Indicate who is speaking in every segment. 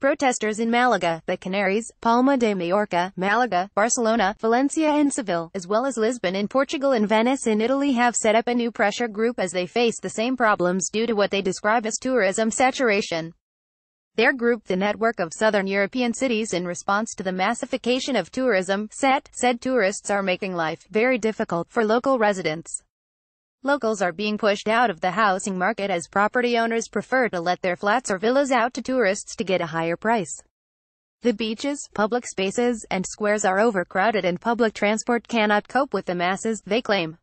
Speaker 1: Protesters in Malaga, the Canaries, Palma de Mallorca, Malaga, Barcelona, Valencia and Seville, as well as Lisbon in Portugal and Venice in Italy have set up a new pressure group as they face the same problems due to what they describe as tourism saturation. Their group, the Network of Southern European Cities in response to the massification of tourism, SET, said tourists are making life very difficult for local residents. Locals are being pushed out of the housing market as property owners prefer to let their flats or villas out to tourists to get a higher price. The beaches, public spaces, and squares are overcrowded and public transport cannot cope with the masses, they claim.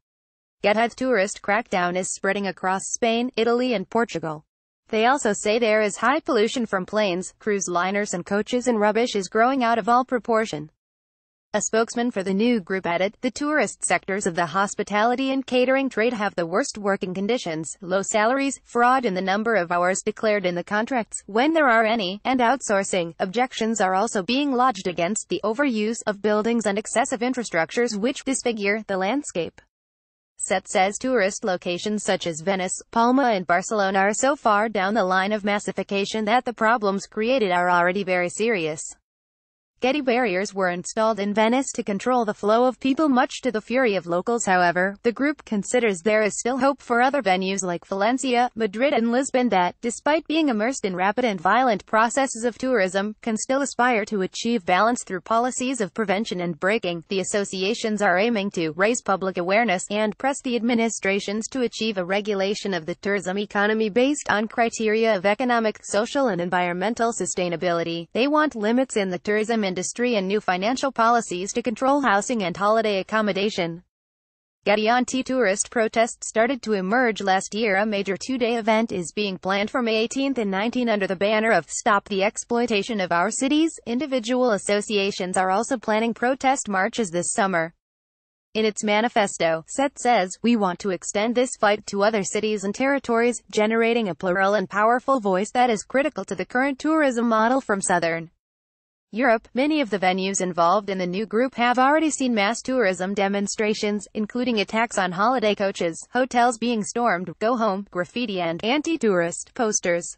Speaker 1: Geta's tourist crackdown is spreading across Spain, Italy and Portugal. They also say there is high pollution from planes, cruise liners and coaches and rubbish is growing out of all proportion. A spokesman for the new group added, the tourist sectors of the hospitality and catering trade have the worst working conditions, low salaries, fraud in the number of hours declared in the contracts, when there are any, and outsourcing. Objections are also being lodged against the overuse of buildings and excessive infrastructures which disfigure the landscape. Set says tourist locations such as Venice, Palma and Barcelona are so far down the line of massification that the problems created are already very serious. Getty barriers were installed in Venice to control the flow of people much to the fury of locals however, the group considers there is still hope for other venues like Valencia, Madrid and Lisbon that, despite being immersed in rapid and violent processes of tourism, can still aspire to achieve balance through policies of prevention and breaking. The associations are aiming to raise public awareness and press the administrations to achieve a regulation of the tourism economy based on criteria of economic, social and environmental sustainability. They want limits in the tourism industry and new financial policies to control housing and holiday accommodation. Gadianti tourist protests started to emerge last year. A major two-day event is being planned for May 18 and 19 under the banner of Stop the Exploitation of Our Cities. Individual associations are also planning protest marches this summer. In its manifesto, SET says, We want to extend this fight to other cities and territories, generating a plural and powerful voice that is critical to the current tourism model from Southern Europe, many of the venues involved in the new group have already seen mass tourism demonstrations, including attacks on holiday coaches, hotels being stormed, go home, graffiti and anti-tourist posters.